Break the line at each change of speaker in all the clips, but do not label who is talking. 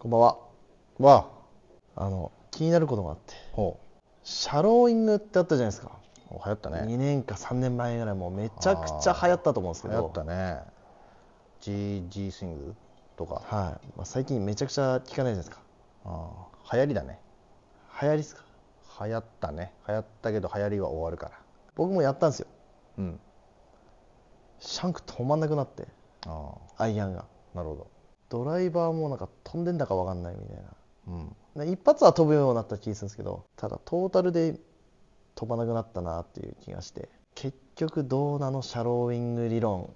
こんばんは。は、あの、気になることがあって。ほう。シャローイングってあったじゃないですか。流行ったね。2年か3年前ぐらい、もうめちゃくちゃ流行ったと思うんですけど。流行ったね。GG スイングとか。はい。まあ、最近めちゃくちゃ聞かないじゃないですか。ああ。流行りだね。流行りっすか流行ったね。流行ったけど流行りは終わるから。僕もやったんですよ。うん。シャンク止まんなくなって。ああ。アイアンが。なるほど。ドライバーもなんか飛んでんだか分かんないみたいな、うん、一発は飛ぶようになった気がするんですけどただトータルで飛ばなくなったなっていう気がして結局ドーナのシャローイング理論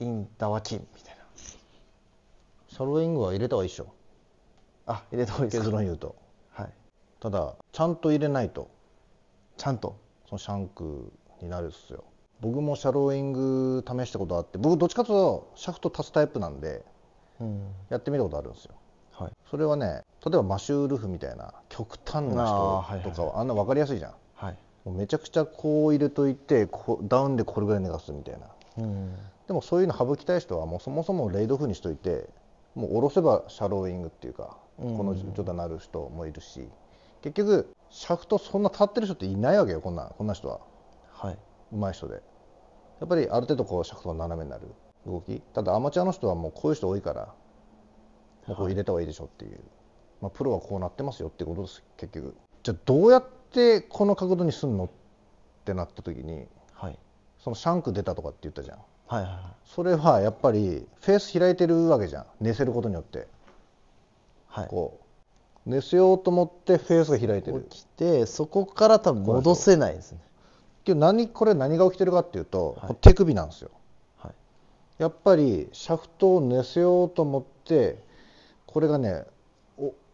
インダワキンみたいなシャローイングは入れた方がいいっしょあ入れた方がいいです結論言うとはいただちゃんと入れないとちゃんとそのシャンクになるっすよ僕もシャローイング試したことあって僕どっちかというとシャフト立つタイプなんでやってみたことあるんですよ、はい、それはね例えばマシュー・ルフみたいな極端な人とかはあんな分かりやすいじゃん、はい、もうめちゃくちゃこう入れといてこダウンでこれぐらい寝かすみたいな、うん、でもそういうの省きたい人はもうそもそもレイド風にしといてもう下ろせばシャローイングっていうか、この状態になる人もいるし結局シャフトそんな立ってる人っていないわけよこんなこんな人は、はい、上手い人でやっぱりある程度こうシャフトが斜めになる動きただアマチュアの人はもうこういう人多いからもうこ入れた方がいいでしょっていう、はい、まあ、プロはこうなってますよってことです結局じゃあどうやってこの角度にすんのってなった時に、はい、そのシャンク出たとかって言ったじゃん、はいはいはい、それはやっぱりフェース開いてるわけじゃん寝せることによって、はい、こう寝せようと思ってフェースが開いてる起きてそこから多分戻せないですね今日何これ何が起きてるかっていうと、はい、手首なんですよやっぱりシャフトを寝せようと思ってこれがね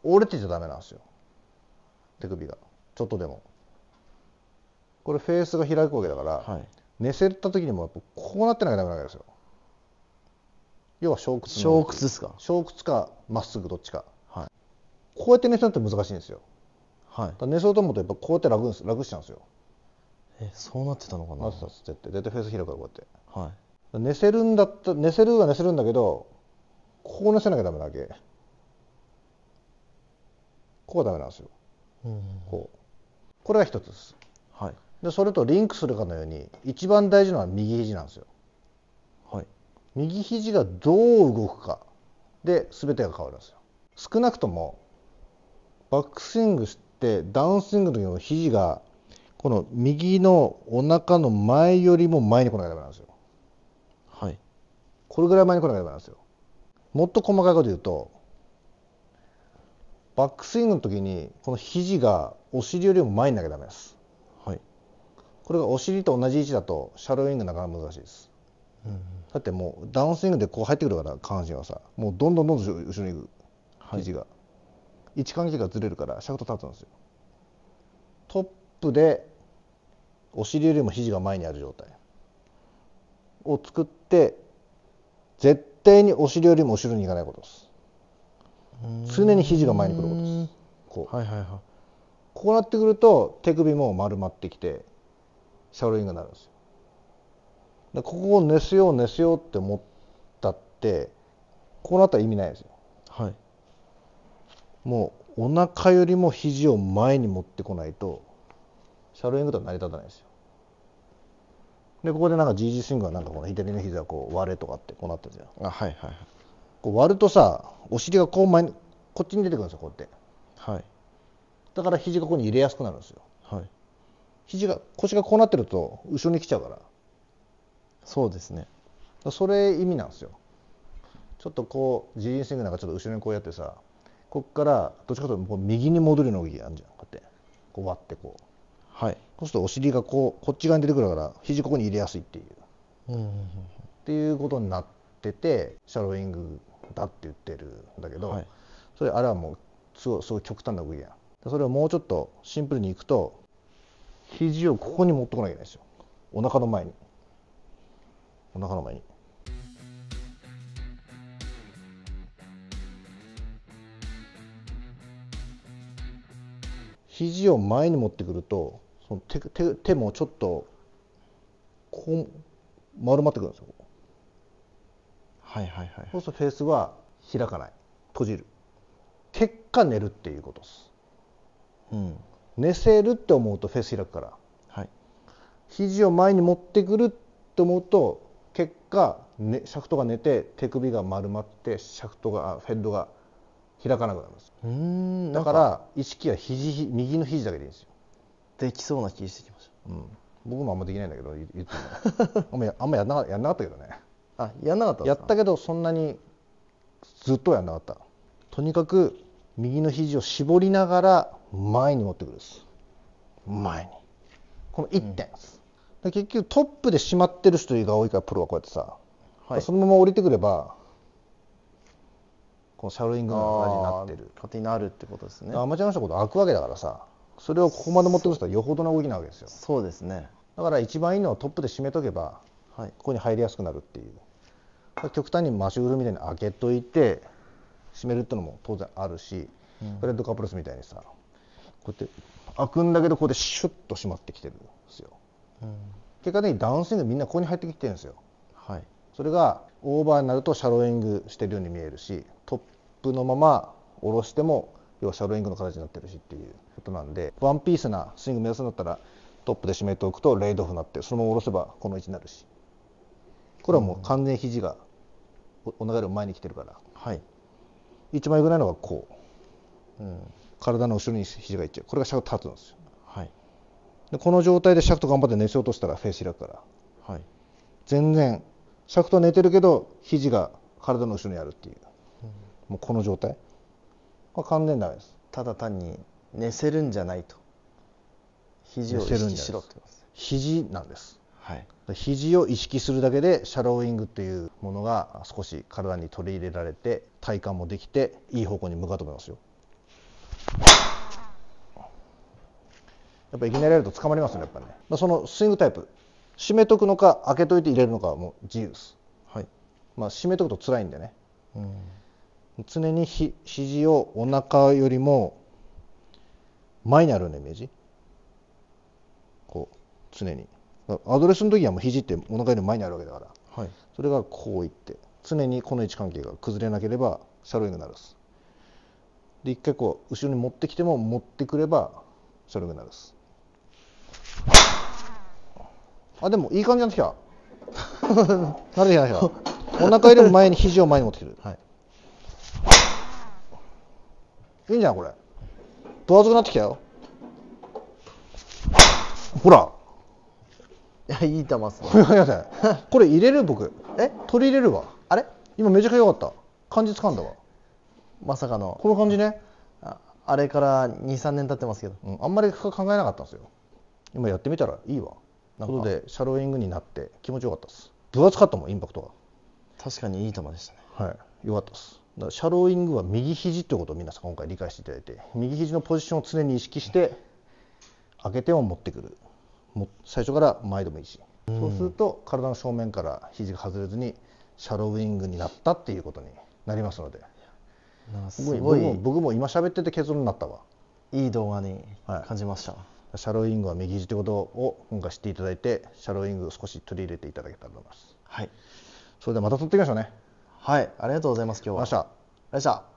折れてちゃダメなんですよ手首がちょっとでもこれフェースが開くわけだから、はい、寝せた時にもこうなってなきゃダメなわけですよ要は小屈小屈ですか小屈かまっすぐどっちか、はい、こうやって寝せるって難しいんですよ、はい、寝そうと思うとやっぱこうやって楽楽しちゃうんですよえそうなってたのかななってたっつって絶対フェース開くからこうやってはい寝せるんだった寝せるは寝せるんだけどここを寝せなきゃダメなわけここはダメなんですよ、うん、こうこれが一つです、はい、でそれとリンクするかのように一番大事なのは右肘なんですよ、はい、右肘がどう動くかで全てが変わるんですよ少なくともバックスイングしてダウンスイングの時の肘がこの右のお腹の前よりも前に来なきゃダメなんですよこれぐらい前に来なければなんですよ。もっと細かいこと言うと、バックスイングの時に、この肘がお尻よりも前になきゃダメです。はい。これがお尻と同じ位置だと、シャローイングなかなか難しいです。うん、だってもうダウンスイングでこう入ってくるから下半身はさもうどんどんどんどん後ろに行く肘が、はい、位置関係がずれるからシャフト立つんですよトップでお尻よりも肘が前にある状態を作って絶対にお尻よりも後ろに行かないことです常に肘が前に来ることですこう、はいはいはい、こうなってくると手首も丸まってきてシャドーイングになるんですよでここを寝すよう寝すようって思ったってこうなったら意味ないですよはいもうお腹よりも肘を前に持ってこないとシャドーイングとは成り立たないですよでここでなんか GG スイングはなんかこの左の膝こう割れとかってこうなってるじゃんあはいはいこう割るとさお尻がこう前にこっちに出てくるんですよこうやってはいだから肘がここに入れやすくなるんですよはい肘が腰がこうなってると後ろに来ちゃうからそうですねそれ意味なんですよちょっとこう GG スイングなんかちょっと後ろにこうやってさこっからどっちかというとう右に戻るのうな動きあるじゃんこうやってこう割ってこうはい、そうするとお尻がこうこっち側に出てくるから肘ここに入れやすいっていう,、うん、っていうことになっててシャローイングだって言ってるんだけど、はい、それあれはもうすごすごい極端な動きやそれをもうちょっとシンプルにいくと肘をここに持ってこなきゃいけないですよお腹の前にお腹の前に。肘を前に持ってくるとその手手手もちょっとこう丸まってくるんですよはいはいはいそうするとフェースは開かない閉じる結果寝るっていうことです、うん、寝せるって思うとフェース開くから、はい、肘を前に持ってくるって思うと結果、ね、シャフトが寝て手首が丸まってシャフトがフェッドが開かなくなりますだから意識は肘右の肘だけでいいんですよできそうな気してきました、うん、僕もあんまできないんだけど言っても あんまやんなやんなかったけどねあやんなかったやったけどそんなにずっとやんなかったとにかく右の肘を絞りながら前に持ってくるです前にこの1点、うん、結局トップでしまってる人が多いからプロはこうやってさ、はい、そのまま降りてくればこのシャロイングのじになってる勝手になるってことですねアマチュアの人のこと開くわけだからさそれをここまで持ってくるとよほどの動きなわけですよそうですねだから一番いいのをトップで締めとけば、はい、ここに入りやすくなるっていう極端にマシュールみたいに開けといて締めるっていうのも当然あるし、うん、レッドカプロスみたいにさこうやって開くんだけどここでシュッと締まってきてるんですよ、うん、結果的にダウンスイングみんなここに入ってきてるんですよ、はい、それがオーバーになるとシャローイングしてるように見えるしトップのまま下ろしても要はシャドーイングの形になってるしっていうことなんでワンピースなスイング目指すんだったらトップで締めておくとレイドオフになってそのまま下ろせばこの位置になるしこれはもう完全に肘がお流れを前に来てるから、はい、1枚ぐらいのがこう、うん、体の後ろに肘がいっちゃうこれがシャフト立つんですよ、はい、でこの状態でシャフト頑張って寝せようとしたらフェイス開くから、はい、全然シャフト寝てるけど肘が体の後ろにあるっていう、うん、もうこの状態これ完全ダメですただ単に寝せるんじゃないと肘を意識しろってます肘なんですはい、肘を意識するだけでシャローイングというものが少し体に取り入れられて体幹もできていい方向に向かうと思いますよやっぱいきなりやると捕まりますねやっぱねまあ、そのスイングタイプ締めとくのか開けといて入れるのかはもう自由です、はいまあ、締めとくと辛いんでね、うん常にひ肘をお腹よりも前にあるようなイメージこう常にアドレスの時はもう肘ってお腹より前にあるわけだから、はい、それがこういって常にこの位置関係が崩れなければシャロイングナルスで一回こう後ろに持ってきても持ってくればシャロイングナルスあでもいい感じなんてきたなっ てなっお腹よりも前に 肘を前に持ってくる、はいいいんじゃなこれ分厚くなってきたよほらいやいい球っすねごめんなこれ入れる僕え取り入れるわあれ今めちゃくちゃ良かった感じつかんだわまさかのこの感じねああれから23年経ってますけど、うん、あんまり考えなかったんですよ今やってみたらいいわなことでシャローイングになって気持ちよかったです分厚かったもんインパクトが確かにいい球でしたねはいよかったですだシャローイングは右肘ってことを皆さん今回理解していただいて右肘のポジションを常に意識して上げても持ってくる最初から前でもいいし、うん、そうすると体の正面から肘が外れずにシャローウイングになったっていうことになりますので僕も僕も今喋ってて結論になったわいい動画に感じました、はい、シャローウイングは右肘ということを今回知っていただいてシャローウイングを少し取り入れていただけたらと思います、はい、それではまた取っていきましょうねはいありがとうございます今日はありがとうございました